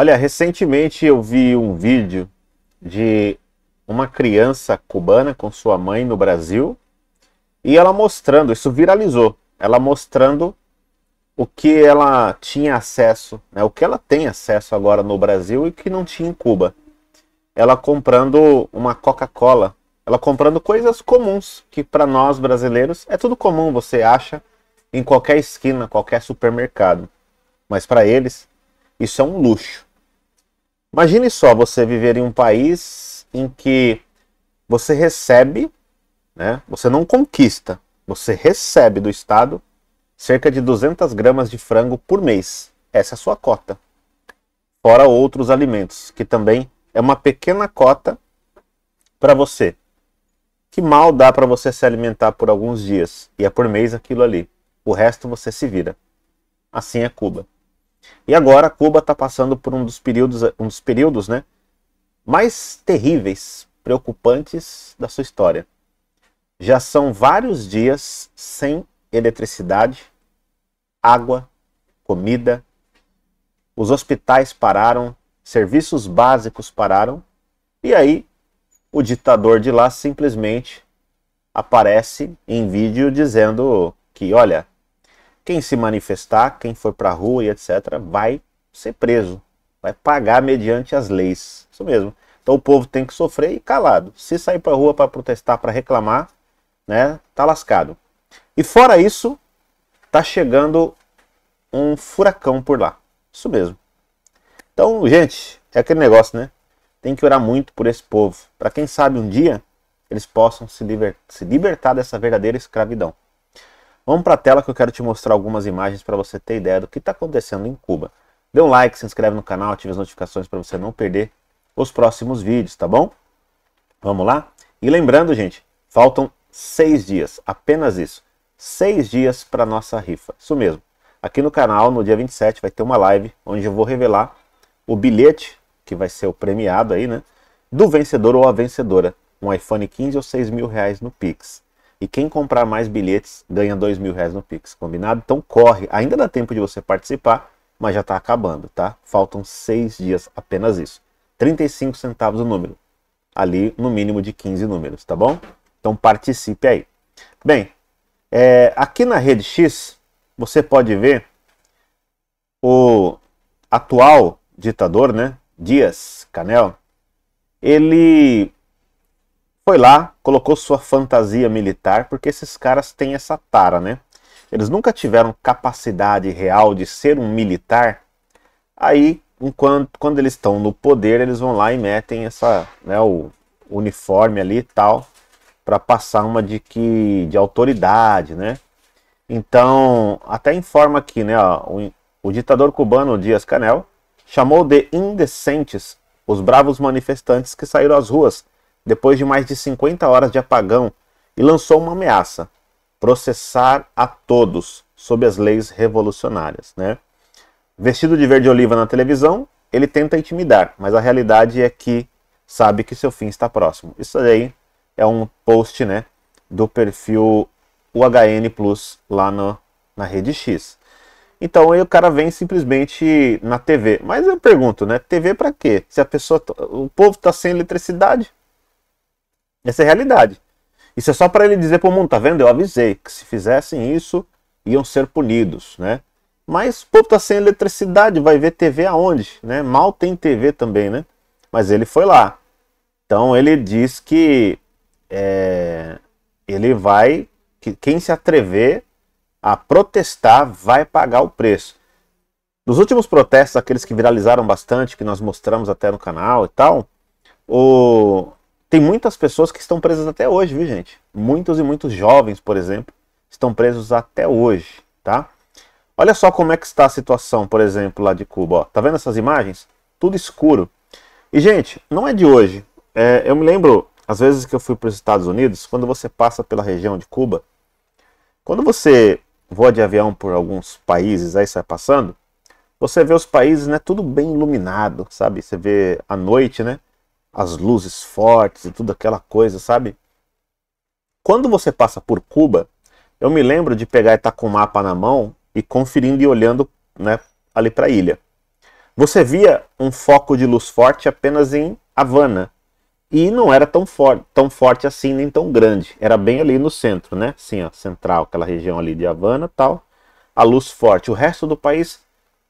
Olha, recentemente eu vi um vídeo de uma criança cubana com sua mãe no Brasil e ela mostrando, isso viralizou, ela mostrando o que ela tinha acesso, né, o que ela tem acesso agora no Brasil e que não tinha em Cuba. Ela comprando uma Coca-Cola, ela comprando coisas comuns que para nós brasileiros é tudo comum, você acha em qualquer esquina, qualquer supermercado. Mas para eles, isso é um luxo. Imagine só você viver em um país em que você recebe, né? Você não conquista, você recebe do Estado cerca de 200 gramas de frango por mês. Essa é a sua cota. Fora outros alimentos, que também é uma pequena cota para você. Que mal dá para você se alimentar por alguns dias e é por mês aquilo ali. O resto você se vira. Assim é Cuba. E agora Cuba está passando por um dos períodos, um dos períodos né, mais terríveis, preocupantes da sua história. Já são vários dias sem eletricidade, água, comida, os hospitais pararam, serviços básicos pararam, e aí o ditador de lá simplesmente aparece em vídeo dizendo que, olha, quem se manifestar, quem for para a rua e etc., vai ser preso, vai pagar mediante as leis. Isso mesmo. Então o povo tem que sofrer e calado. Se sair para a rua para protestar, para reclamar, né, tá lascado. E fora isso, tá chegando um furacão por lá. Isso mesmo. Então, gente, é aquele negócio, né? Tem que orar muito por esse povo, para quem sabe um dia eles possam se, liber se libertar dessa verdadeira escravidão. Vamos para a tela que eu quero te mostrar algumas imagens para você ter ideia do que está acontecendo em Cuba. Dê um like, se inscreve no canal, ative as notificações para você não perder os próximos vídeos, tá bom? Vamos lá? E lembrando, gente, faltam seis dias, apenas isso. Seis dias para nossa rifa, isso mesmo. Aqui no canal, no dia 27, vai ter uma live onde eu vou revelar o bilhete, que vai ser o premiado aí, né? Do vencedor ou a vencedora. Um iPhone 15 ou 6 mil reais no Pix. E quem comprar mais bilhetes ganha dois mil reais no Pix, combinado? Então corre, ainda dá tempo de você participar, mas já está acabando, tá? Faltam seis dias apenas isso. 35 centavos o número. Ali no mínimo de 15 números, tá bom? Então participe aí. Bem, é, aqui na rede X você pode ver o atual ditador, né? Dias Canel. Ele foi lá, colocou sua fantasia militar, porque esses caras têm essa tara, né? Eles nunca tiveram capacidade real de ser um militar. Aí, enquanto, quando eles estão no poder, eles vão lá e metem essa, né, o uniforme ali e tal, para passar uma de que de autoridade, né? Então, até informa aqui, né, ó, o, o ditador cubano Dias Canel chamou de indecentes os bravos manifestantes que saíram às ruas depois de mais de 50 horas de apagão e lançou uma ameaça: processar a todos sob as leis revolucionárias. Né? Vestido de verde oliva na televisão, ele tenta intimidar, mas a realidade é que sabe que seu fim está próximo. Isso aí é um post né, do perfil UHN Plus lá no, na rede X. Então aí o cara vem simplesmente na TV. Mas eu pergunto, né? TV para quê? Se a pessoa, o povo tá sem eletricidade, essa é a realidade. Isso é só para ele dizer para o mundo, tá vendo? Eu avisei que se fizessem isso, iam ser punidos, né? Mas, pô, tá sem eletricidade, vai ver TV aonde, né? Mal tem TV também, né? Mas ele foi lá. Então ele diz que é, ele vai, que quem se atrever a protestar vai pagar o preço. Nos últimos protestos, aqueles que viralizaram bastante, que nós mostramos até no canal e tal, o, tem muitas pessoas que estão presas até hoje, viu, gente? Muitos e muitos jovens, por exemplo, estão presos até hoje, tá? Olha só como é que está a situação, por exemplo, lá de Cuba. Ó. Tá vendo essas imagens? Tudo escuro. E, gente, não é de hoje. É, eu me lembro, às vezes que eu fui para os Estados Unidos, quando você passa pela região de Cuba, quando você voa de avião por alguns países, aí sai passando, você vê os países, né, tudo bem iluminado, sabe? Você vê a noite, né? as luzes fortes e tudo aquela coisa, sabe? Quando você passa por Cuba, eu me lembro de pegar e estar com o mapa na mão e conferindo e olhando, né, ali para a ilha. Você via um foco de luz forte apenas em Havana. E não era tão, for tão forte assim, nem tão grande. Era bem ali no centro, né? Sim, ó, central, aquela região ali de Havana tal. A luz forte. O resto do país,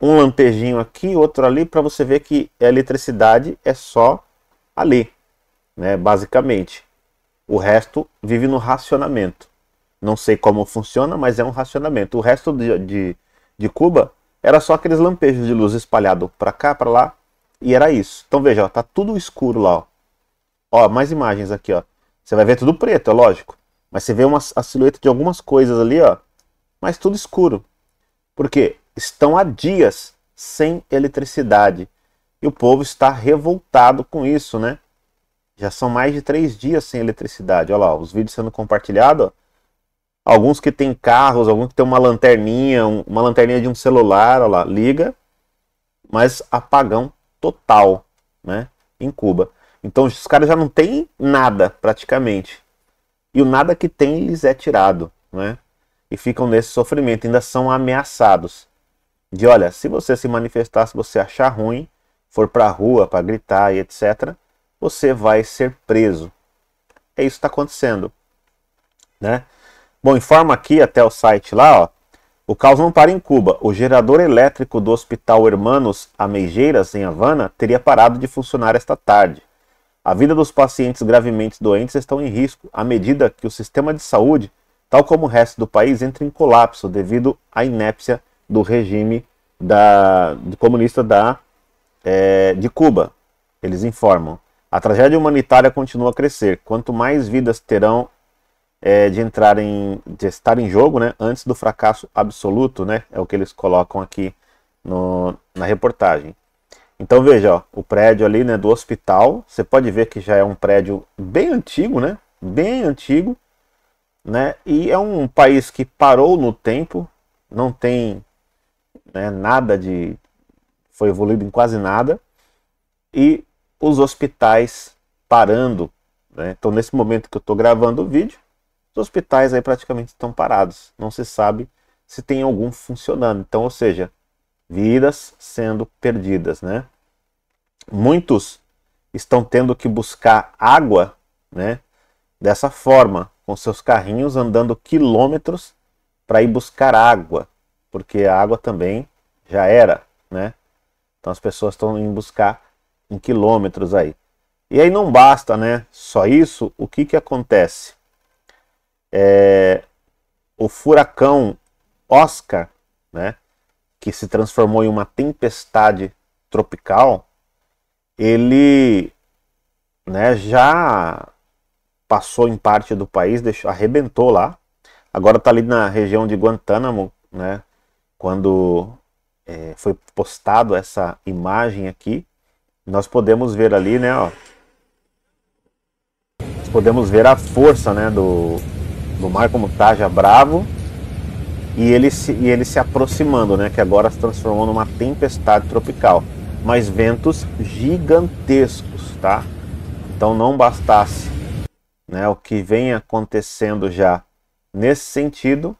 um lampejinho aqui, outro ali, para você ver que a eletricidade é só Ali, né, basicamente. O resto vive no racionamento. Não sei como funciona, mas é um racionamento. O resto de, de, de Cuba era só aqueles lampejos de luz espalhado para cá, para lá, e era isso. Então veja, ó, tá tudo escuro lá, ó. Ó, mais imagens aqui, ó. Você vai ver tudo preto, é lógico. Mas você vê uma, a silhueta de algumas coisas ali, ó. Mas tudo escuro. Porque estão há dias sem eletricidade. E o povo está revoltado com isso, né? Já são mais de três dias sem eletricidade. Olha lá, os vídeos sendo compartilhados. Alguns que têm carros, alguns que têm uma lanterninha, uma lanterninha de um celular, olha lá, liga. Mas apagão total, né? Em Cuba. Então os caras já não têm nada, praticamente. E o nada que tem lhes é tirado, né? E ficam nesse sofrimento, ainda são ameaçados. De olha, se você se manifestar, se você achar ruim, for para a rua para gritar e etc., você vai ser preso. É isso que está acontecendo. Né? Bom, informa aqui até o site lá, ó, o caos não para em Cuba. O gerador elétrico do Hospital Hermanos Ameijeiras, em Havana, teria parado de funcionar esta tarde. A vida dos pacientes gravemente doentes estão em risco à medida que o sistema de saúde, tal como o resto do país, entra em colapso devido à inépcia do regime da, do comunista da é, de Cuba. Eles informam. A tragédia humanitária continua a crescer. Quanto mais vidas terão é, de entrar em, de estar em jogo, né, antes do fracasso absoluto, né, é o que eles colocam aqui no, na reportagem. Então veja, ó, o prédio ali, né, do hospital, você pode ver que já é um prédio bem antigo, né, bem antigo, né, e é um país que parou no tempo, não tem né, nada de foi evoluído em quase nada, e os hospitais parando. Né? Então, nesse momento que eu estou gravando o vídeo, os hospitais aí praticamente estão parados. Não se sabe se tem algum funcionando. Então, ou seja, vidas sendo perdidas, né? Muitos estão tendo que buscar água, né? Dessa forma, com seus carrinhos andando quilômetros para ir buscar água, porque a água também já era, né? Então as pessoas estão indo buscar em quilômetros aí. E aí não basta, né? Só isso, o que que acontece? É, o furacão Oscar, né? Que se transformou em uma tempestade tropical, ele, né? Já passou em parte do país, deixou, arrebentou lá. Agora está ali na região de Guantánamo, né? Quando é, foi postado essa imagem aqui, nós podemos ver ali, né, ó, podemos ver a força, né, do, do como Taja bravo e ele, se, e ele se aproximando, né, que agora se transformou numa tempestade tropical, mas ventos gigantescos, tá? Então não bastasse, né, o que vem acontecendo já nesse sentido,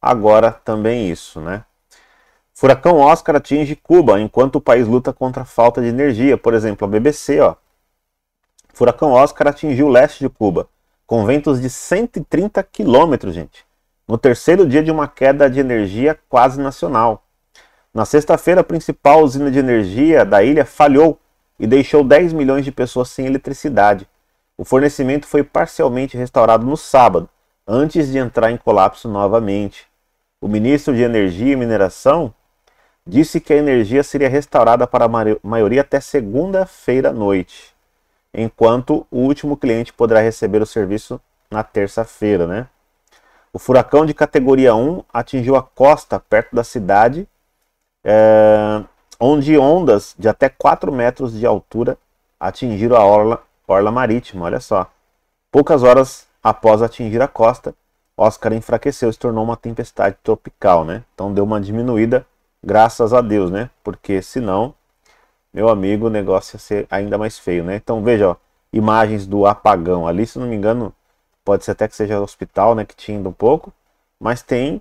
agora também isso, né? Furacão Oscar atinge Cuba enquanto o país luta contra a falta de energia. Por exemplo, a BBC, ó. Furacão Oscar atingiu o leste de Cuba, com ventos de 130 quilômetros, gente. No terceiro dia de uma queda de energia quase nacional. Na sexta-feira, a principal usina de energia da ilha falhou e deixou 10 milhões de pessoas sem eletricidade. O fornecimento foi parcialmente restaurado no sábado, antes de entrar em colapso novamente. O ministro de Energia e Mineração, disse que a energia seria restaurada para a maioria até segunda-feira à noite, enquanto o último cliente poderá receber o serviço na terça-feira, né? O furacão de categoria 1 atingiu a costa perto da cidade, é, onde ondas de até 4 metros de altura atingiram a orla, orla marítima, olha só. Poucas horas após atingir a costa, Oscar enfraqueceu, se tornou uma tempestade tropical, né? Então deu uma diminuída Graças a Deus, né? Porque senão, meu amigo, o negócio ia ser ainda mais feio, né? Então veja, ó, imagens do apagão ali, se não me engano, pode ser até que seja hospital, né, que tinha um pouco, mas tem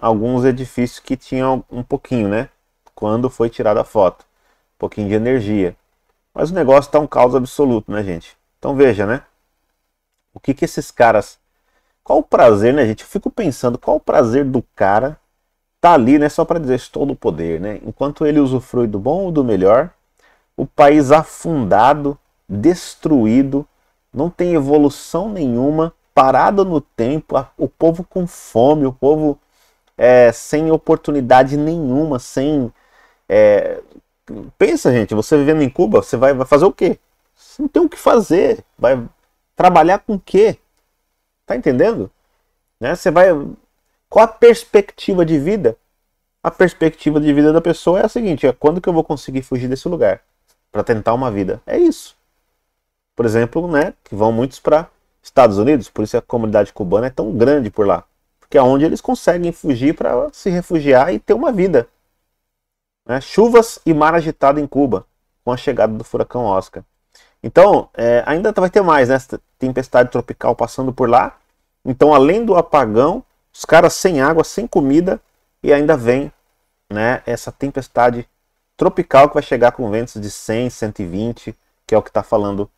alguns edifícios que tinham um pouquinho, né? Quando foi tirada a foto, um pouquinho de energia. Mas o negócio está um caos absoluto, né, gente? Então veja, né? O que que esses caras qual o prazer, né, gente? Eu fico pensando, qual o prazer do cara tá ali né, só para dizer estou no poder. Né? Enquanto ele usufrui do bom ou do melhor, o país afundado, destruído, não tem evolução nenhuma, parado no tempo, o povo com fome, o povo é, sem oportunidade nenhuma, sem. É... Pensa, gente, você vivendo em Cuba, você vai, vai fazer o quê? Você não tem o que fazer. Vai trabalhar com o quê? Tá entendendo? Né? Você vai qual a perspectiva de vida? A perspectiva de vida da pessoa é a seguinte: é quando que eu vou conseguir fugir desse lugar para tentar uma vida? É isso. Por exemplo, né, que vão muitos para Estados Unidos, por isso a comunidade cubana é tão grande por lá, porque é onde eles conseguem fugir para se refugiar e ter uma vida. Né? Chuvas e mar agitado em Cuba com a chegada do furacão Oscar. Então, é, ainda vai ter mais, né? Tempestade tropical passando por lá. Então, além do apagão, os caras sem água, sem comida e ainda vem né, essa tempestade tropical que vai chegar com ventos de 100, 120, que é o que está falando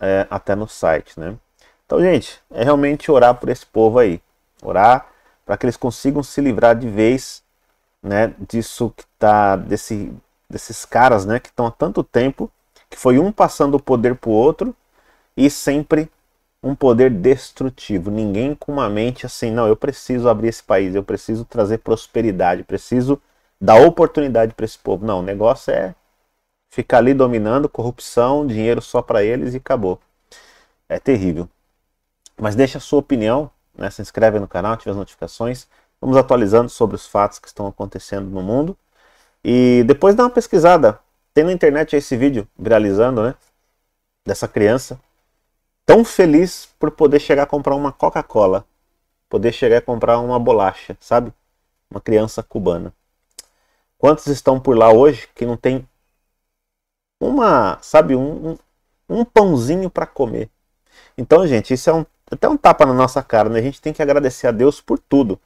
é, até no site. Né? Então, gente, é realmente orar por esse povo aí. Orar para que eles consigam se livrar de vez né, disso que tá, desse, desses caras né, que estão há tanto tempo, que foi um passando o poder para o outro e sempre um poder destrutivo. Ninguém com uma mente assim, não, eu preciso abrir esse país, eu preciso trazer prosperidade, preciso dar oportunidade para esse povo. Não, o negócio é ficar ali dominando, corrupção, dinheiro só para eles e acabou. É terrível. Mas deixa a sua opinião, né? se inscreve no canal, ativa as notificações. Vamos atualizando sobre os fatos que estão acontecendo no mundo. E depois dá uma pesquisada. Tem na internet esse vídeo viralizando, né? Dessa criança tão feliz por poder chegar a comprar uma Coca-Cola, poder chegar a comprar uma bolacha, sabe? Uma criança cubana. Quantos estão por lá hoje que não tem uma, sabe, um, um, pãozinho para comer? Então, gente, isso é um, até um tapa na nossa cara, né? A gente tem que agradecer a Deus por tudo.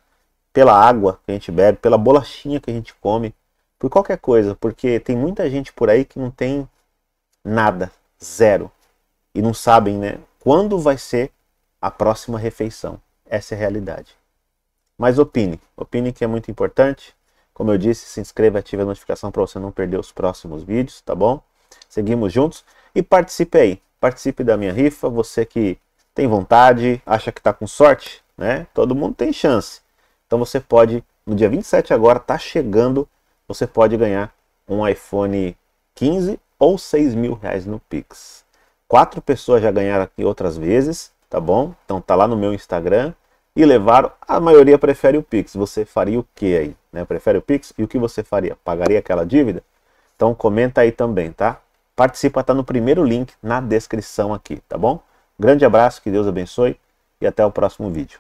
Pela água que a gente bebe, pela bolachinha que a gente come, por qualquer coisa, porque tem muita gente por aí que não tem nada, zero. E não sabem, né? quando vai ser a próxima refeição. Essa é a realidade. Mas opine, opine que é muito importante. Como eu disse, se inscreva e ative a notificação para você não perder os próximos vídeos, tá bom? Seguimos juntos e participe aí. Participe da minha rifa, você que tem vontade, acha que está com sorte, né? Todo mundo tem chance. Então você pode, no dia 27 agora, tá chegando, você pode ganhar um iPhone 15 ou 6 mil reais no Pix. Quatro pessoas já ganharam aqui outras vezes, tá bom? Então tá lá no meu Instagram e levaram. A maioria prefere o Pix. Você faria o que aí? Né? Prefere o Pix? E o que você faria? Pagaria aquela dívida? Então comenta aí também, tá? Participa, tá no primeiro link na descrição aqui, tá bom? Grande abraço, que Deus abençoe e até o próximo vídeo.